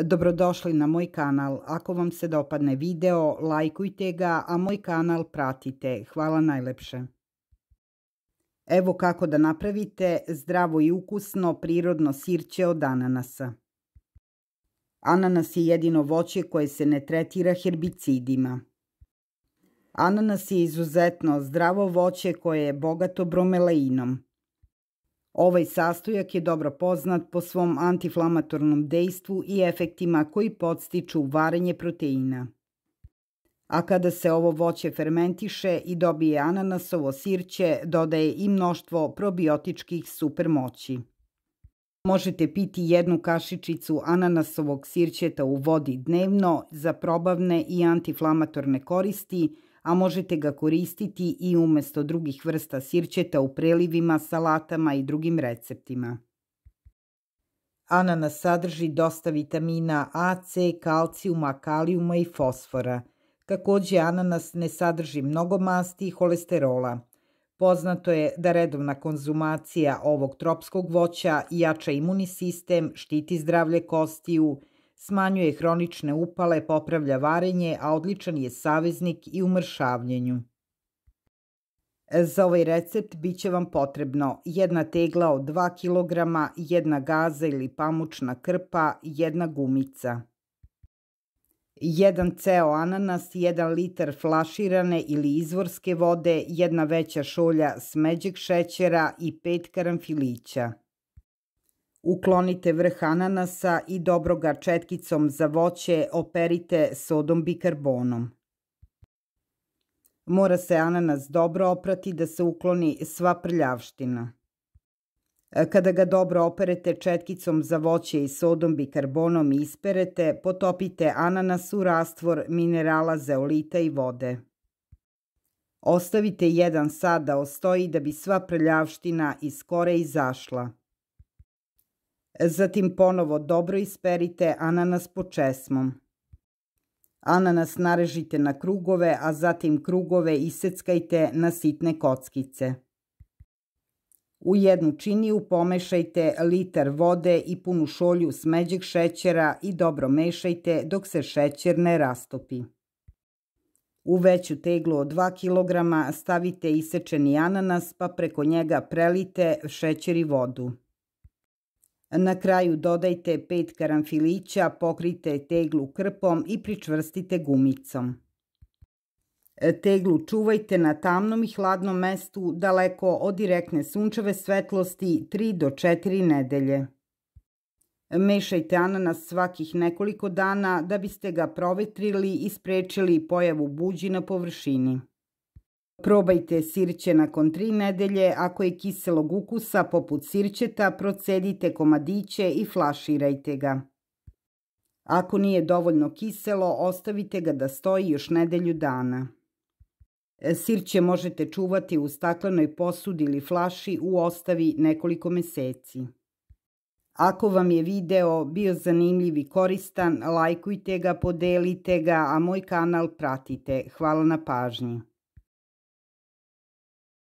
Dobrodošli na moj kanal. Ako vam se dopadne video, lajkujte ga, a moj kanal pratite. Hvala najlepše. Evo kako da napravite zdravo i ukusno prirodno sirće od ananasa. Ananas je jedino voće koje se ne tretira herbicidima. Ananas je izuzetno zdravo voće koje je bogato bromelainom. Ovaj sastojak je dobro poznat po svom antiflamatornom dejstvu i efektima koji podstiču varenje proteina. A kada se ovo voće fermentiše i dobije ananasovo sirće, dodaje i mnoštvo probiotičkih supermoći. Možete piti jednu kašičicu ananasovog sirćeta u vodi dnevno za probavne i antiflamatorne koristi, a možete ga koristiti i umesto drugih vrsta sirćeta u prelivima, salatama i drugim receptima. Ananas sadrži dosta vitamina A, C, kalcijuma, kalijuma i fosfora. Takođe, ananas ne sadrži mnogo masti i holesterola. Poznato je da redovna konzumacija ovog tropskog voća jača imunni sistem, štiti zdravlje kostiju, smanjuje hronične upale, popravlja varenje, a odličan je saveznik i u mršavljenju. Za ovaj recept bit će vam potrebno jedna tegla od 2 kg, jedna gaza ili pamučna krpa, jedna gumica. Jedan ceo ananas, jedan litar flaširane ili izvorske vode, jedna veća šolja smeđeg šećera i pet karamfilića. Uklonite vrh ananasa i dobro ga četkicom za voće operite sodom bikarbonom. Mora se ananas dobro oprati da se ukloni sva prljavština. Kada ga dobro operete četkicom za voće i sodom bikarbonom i isperete, potopite ananas u rastvor minerala zeolita i vode. Ostavite jedan sat da ostoji da bi sva prljavština iz kore izašla. Zatim ponovo dobro isperite ananas po česmom. Ananas narežite na krugove, a zatim krugove iseckajte na sitne kockice. U jednu činiju pomešajte liter vode i punu šolju smeđeg šećera i dobro mešajte dok se šećer ne rastopi. U veću teglu od 2 kg stavite isečeni ananas pa preko njega prelite šećer i vodu. Na kraju dodajte 5 karanfilića, pokrijte teglu krpom i pričvrstite gumicom. E, teglu čuvajte na tamnom i hladnom mestu daleko od direktne sunčeve svetlosti 3 do 4 nedelje. E, mešajte ananas svakih nekoliko dana da biste ga provetrili i sprečili pojavu buđi na površini. Probajte sirće nakon tri nedelje, ako je kiselog ukusa poput sirćeta, procedite komadiće i flaširajte ga. Ako nije dovoljno kiselo, ostavite ga da stoji još nedelju dana. Sirće možete čuvati u staklenoj posudi ili flaši u ostavi nekoliko meseci. Ako vam je video bio zanimljiv i koristan, lajkujte ga, podelite ga, a moj kanal pratite. Hvala na pažnji.